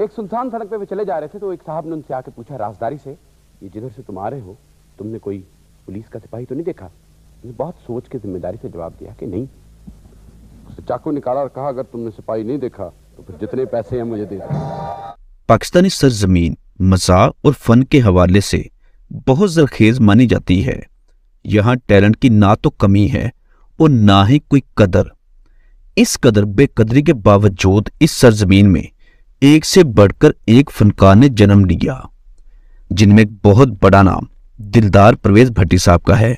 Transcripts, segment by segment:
एक सुनसान सड़क पे वे चले जा रहे थे तो एक साहब ने उनसे आके पूछा राजदारी से ये जिधर से तुम आ रहे हो तुमने कोई पुलिस का सिपाही तो नहीं देखा उसने बहुत सोच के जिम्मेदारी से जवाब दिया कि नहीं उसने चाकू निकाला और कहा अगर तुमने सिपाही नहीं देखा तो फिर जितने पैसे हैं मुझे दे पाकिस्तानी सरजमीन मजा और फन के हवाले से बहुत जरखेज मानी जाती है यहाँ टैलेंट की ना तो कमी है और ना ही कोई कदर इस कदर बेकदरी के बावजूद इस सरजमीन में एक से बढ़कर एक फनकार ने जन्म लिया जिनमें एक बहुत बड़ा नाम दिलदार परवेज भट्टी साहब का है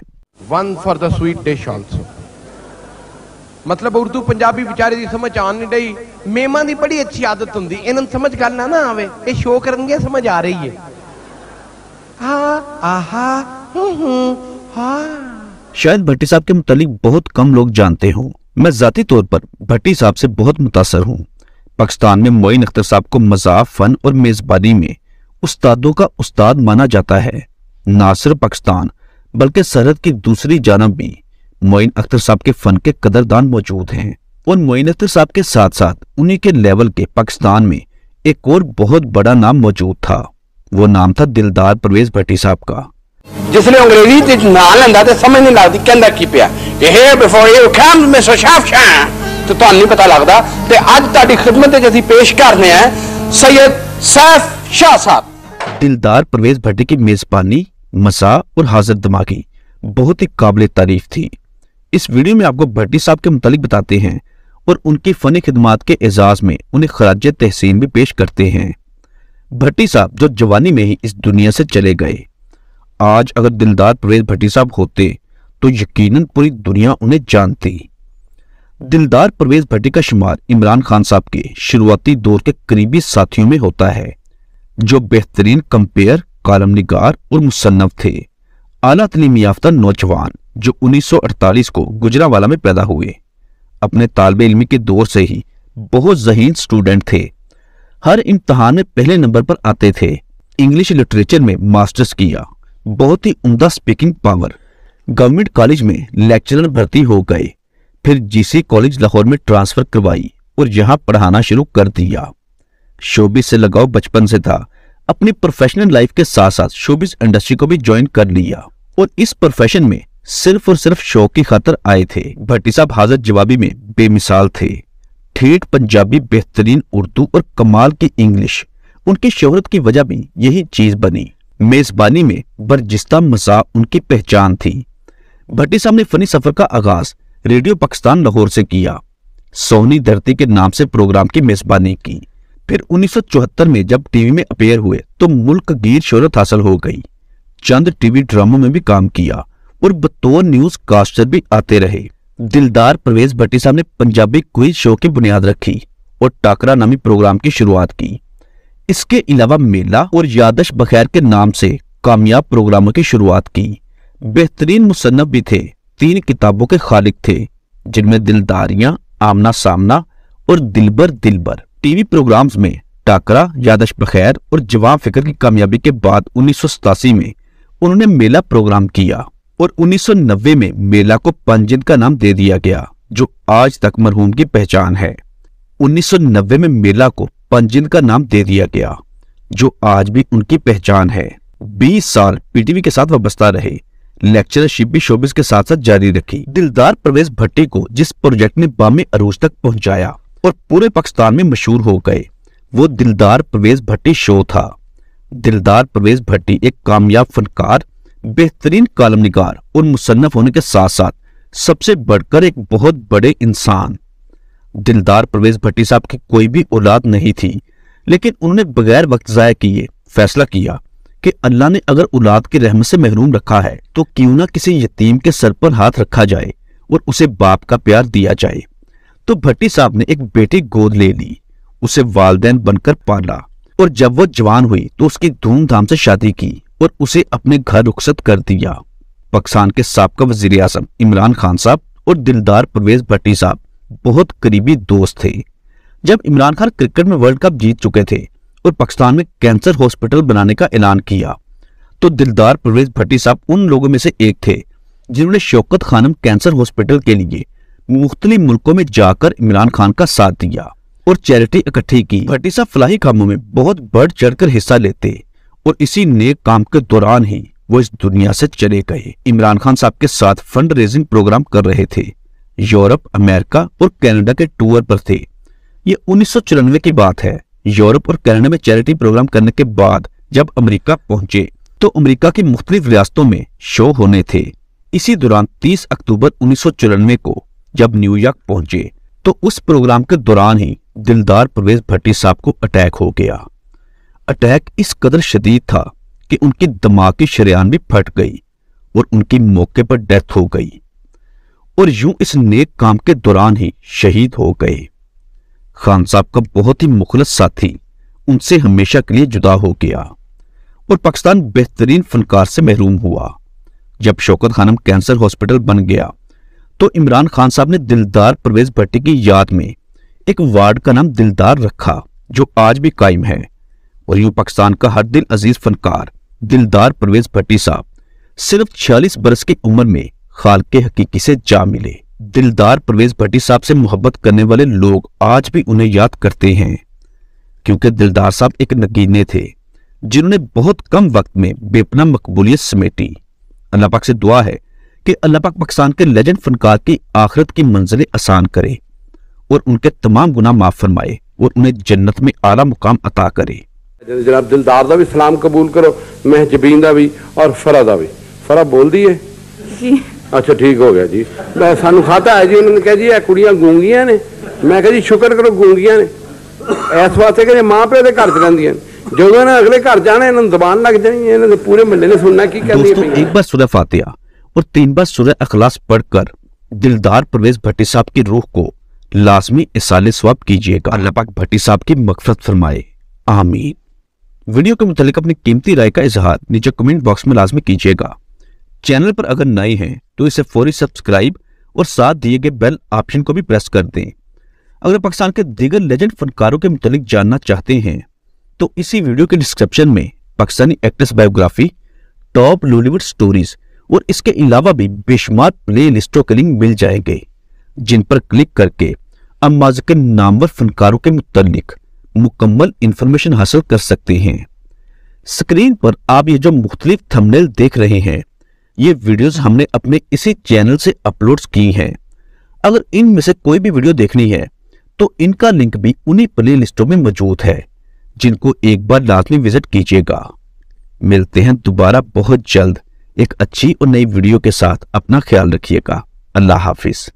one for the sweet dish also मतलब उर्दू पंजाबी बेचारे की समझ ਆਣ नहीं ਡਈ ਮੇਮਾਂ की बड़ी अच्छी आदत होंगी ਇਹਨਾਂ समझ गल ना ना आवे ये शो ਸ਼ੋਅ समझ आ रही है शायद भट्टी साहब के मुतालिक बहुत कम लोग जानते हो मैं ज़ाती तौर पर भट्टी साहब से बहुत मुतासर हूँ पाकिस्तान में मोइन अख्तर साहब को मजाक फन और मेजबानी में उस्तादों का उस्ताद माना जाता है ना सिर्फ पाकिस्तान बल्कि सरहद की दूसरी जानब भी मोइन अख्तर साहब के फन के कदरदान मौजूद हैं और मोइन अख्तर साहब के साथ साथ उन्हीं के लेवल के पाकिस्तान में एक और बहुत बड़ा नाम मौजूद था वो नाम था दिलदार परवेज भट्टी साहब का जिसने अंग्रेजी ना लेंदा समझ नहीं लगती कहना की पिया तो ਤੁਹਾਨੂੰ नहीं पता लगता तो अच्छी खिदमत ਵਿੱਚ ਅਸੀਂ ਪੇਸ਼ ਕਰਨੇ ਆ सैयद सैफ शाह साहब दिलदार परवेज भट्टी की मेजबानी मसा और हाजिर दिमागी बहुत ही काबिल तारीफ थी इस वीडियो में आपको भट्टी साहब के मुतालिक बताते हैं और उनकी फनी खिदमत के एजाज़ में उन्हें खराज तहसीन भी पेश करते हैं भट्टी साहब जो जवानी में ही इस दुनिया से चले गए आज अगर दिलदार परवेज भट्टी साहब होते तो यकीनन पूरी दुनिया उन्हें जानती दिलदार परवेज भट्टी का शुमार इमरान खान साहब के शुरुआती दौर के करीबी साथियों में होता है जो बेहतरीन कंपेयर कालम निगार और मुसन्फ थे आला तलीम याफ्ता नौजवान जो 1948 को गुजरावाला में पैदा हुए अपने तालब इलमी के दौर से ही बहुत जहीन स्टूडेंट थे हर इम्तहान में पहले नंबर पर आते थे इंग्लिश लिटरेचर में मास्टर्स किया बहुत ही उमदा स्पीकिंग पावर गवर्नमेंट कॉलेज में लेक्चरर भर्ती हो गए फिर जीसी कॉलेज लाहौर में ट्रांसफर करवाई और यहाँ पढ़ाना शुरू कर दिया शोबिस से लगाव बचपन से था अपनी प्रोफेशनल लाइफ के साथ साथ शोबिस इंडस्ट्री को भी ज्वाइन कर लिया और इस प्रोफेशन में सिर्फ और सिर्फ शौक की खातर आए थे भट्टी साहब हाजत जवाबी में बेमिसाल थे ठेठ पंजाबी बेहतरीन उर्दू और कमाल की इंग्लिश उनकी शोहरत की वजह भी यही चीज बनी मेजबानी में बर्जिस्ता मजा उनकी पहचान थी भट्टी साहब ने फनी सफर का आगाज रेडियो पाकिस्तान लाहौर से किया सोनी धरती के नाम से प्रोग्राम की मेजबानी की फिर 1974 में जब टीवी में अपेयर हुए तो गिर शोहरत हासिल हो गई चंद टीवी ड्रामों में भी काम किया और बतौर न्यूज कास्टर भी आते रहे दिलदार परवेज भट्टी साहब ने पंजाबी क्विज शो की बुनियाद रखी और टाकरा नामी प्रोग्राम की शुरुआत की इसके अलावा मेला और यादश बखैर के नाम से कामयाब प्रोग्रामों की शुरुआत की बेहतरीन मुसन्फ भी थे तीन किताबों के खालिक थे जिनमें दिलदारियां आमना सामना और दिलबर दिलबर टीवी प्रोग्राम्स में टाकरा यादश बखैर और जवाब फिक्र की कामयाबी के बाद उन्नीस में उन्होंने मेला प्रोग्राम किया और 1990 में मेला को पंजिन का नाम दे दिया गया जो आज तक मरहूम की पहचान है 1990 में मेला को पंजिन का नाम दे दिया गया जो आज भी उनकी पहचान है 20 साल पीटीवी के साथ वाबस्ता रहे लेक्चरशिप भी शोबिस के साथ साथ जारी रखी दिलदार प्रवेश भट्टी को जिस प्रोजेक्ट ने बामे अरूज तक पहुंचाया और पूरे पाकिस्तान में मशहूर हो गए वो दिलदार प्रवेश भट्टी शो था दिलदार प्रवेश भट्टी एक कामयाब फनकार बेहतरीन कालम निगार और मुसन्फ होने के साथ साथ सबसे बढ़कर एक बहुत बड़े इंसान दिलदार प्रवेश भट्टी साहब की कोई भी औलाद नहीं थी लेकिन उन्होंने बगैर वक्त ज़ाय किए फैसला किया कि अल्लाह ने अगर औलाद के रहम से महरूम रखा है तो क्यों ना किसी यतीम के सर पर हाथ रखा जाए और उसे बाप का प्यार दिया जाए तो भट्टी साहब ने एक बेटी गोद ले ली उसे वालदेन बनकर पाला और जब वह जवान हुई तो उसकी धूमधाम से शादी की और उसे अपने घर रुखसत कर दिया पाकिस्तान के सबका वजीर आजम इमरान खान साहब और दिलदार परवेज भट्टी साहब बहुत करीबी दोस्त थे जब इमरान खान क्रिकेट में वर्ल्ड कप जीत चुके थे और पाकिस्तान में कैंसर हॉस्पिटल बनाने का ऐलान किया तो दिलदार परवेज भट्टी साहब उन लोगों में से एक थे जिन्होंने शौकत खानम कैंसर हॉस्पिटल के लिए मुख्तलि मुल्कों में जाकर इमरान खान का साथ दिया और चैरिटी इकट्ठी की भट्टी साहब फलाही कामों में बहुत बढ़ चढ़कर हिस्सा लेते और इसी नेक काम के दौरान ही वो इस दुनिया से चले गए इमरान खान साहब के साथ फंड रेजिंग प्रोग्राम कर रहे थे यूरोप अमेरिका और कनाडा के टूर पर थे ये उन्नीस की बात है यूरोप और कनाडा में चैरिटी प्रोग्राम करने के बाद जब अमरीका पहुंचे तो अमरीका की मुख्तलिफ रियासतों में शो होने थे इसी दौरान 30 अक्टूबर उन्नीस को जब न्यूयॉर्क पहुंचे तो उस प्रोग्राम के दौरान ही दिलदार परवेज भट्टी साहब को अटैक हो गया अटैक इस कदर शदीद था कि उनकी दिमाग की शरियान भी फट गई और उनकी मौके पर डेथ हो गई और यूं इस नेक काम के दौरान ही शहीद हो गए खान साहब का बहुत ही मुखलत साथी उनसे हमेशा के लिए जुदा हो गया और पाकिस्तान बेहतरीन फनकार से महरूम हुआ जब शौकत खानम कैंसर हॉस्पिटल बन गया तो इमरान खान साहब ने दिलदार परवेज भट्टी की याद में एक वार्ड का नाम दिलदार रखा जो आज भी कायम है और यूं पाकिस्तान का हर दिल अजीज फनकार दिलदार परवेज भट्टी साहब सिर्फ छियालीस बरस की उम्र में खाल के हकीकी से जा मिले दिलदार परवेज भट्टी साहब से मोहब्बत करने वाले लोग आज भी उन्हें याद करते हैं क्योंकि दिलदार साहब एक नगीने थे जिन्होंने बहुत कम वक्त में बेपना मकबूलियत समेटी अल्लाह पाक से दुआ है कि अल्लाह पाक पाकिस्तान के लेजेंड फनकार की आखिरत की मंजिलें आसान करे और उनके तमाम गुना माफ फरमाए और उन्हें जन्नत में आला मुकाम अता करे जनाब दिलदार का भी सलाम कबूल करो महजबीन का भी और फरा का भी फरा बोल दी है जी अच्छा ठीक हो गया जी मैं सानू खाता है जी उन्होंने कहा जी ये कुड़ियां गूंगियां ने मैं कहा जी शुक्र करो गूंगियां ने इस वास्ते कहते ਕਿ प्यो के घर ਘਰ ਚ ਰਹਿੰਦੀਆਂ ਨੇ ਜਦੋਂ ਇਹਨਾਂ ਅਗਲੇ ਘਰ ਜਾਣਾ ਇਹਨਾਂ पूरे महीने ने सुनना की कहते हैं एक बार और तीन बार सूरह अखलास पढ़कर दिलदार परवेज भट्टी साहब की रूह को लाजमी इसाल स्वाब कीजिएगा अल्लाह पाक भट्टी साहब की मकफरत फरमाए आमीन वीडियो के मुतालिक अपनी कीमती राय का इजहार नीचे कमेंट बॉक्स में लाजमी कीजिएगा चैनल पर अगर नए हैं तो इसे फौरी सब्सक्राइब और साथ दिए गए बेल ऑप्शन को भी प्रेस कर दें अगर पाकिस्तान के दीगर लेजेंड फनकारों के मुतालिक जानना चाहते हैं तो इसी वीडियो के डिस्क्रिप्शन में Pakistani actress biography top Lollywood stories और इसके अलावा भी बेशुमार प्ले लिस्टों के लिंक मिल जाएंगे जिन पर क्लिक करके अब माज के नामवर फनकारों के मुतालिक मुकम्मल इंफॉर्मेशन हासिल कर सकते हैं स्क्रीन पर आप ये जो मुख्तलिफ थंबनेल देख रहे हैं ये वीडियोस हमने अपने इसी चैनल से अपलोड की हैं अगर इनमें से कोई भी वीडियो देखनी है तो इनका लिंक भी उन्हीं प्ले लिस्टों में मौजूद है जिनको एक बार लाजमी विजिट कीजिएगा मिलते हैं दोबारा बहुत जल्द एक अच्छी और नई वीडियो के साथ अपना ख्याल रखिएगा अल्लाह हाफिज़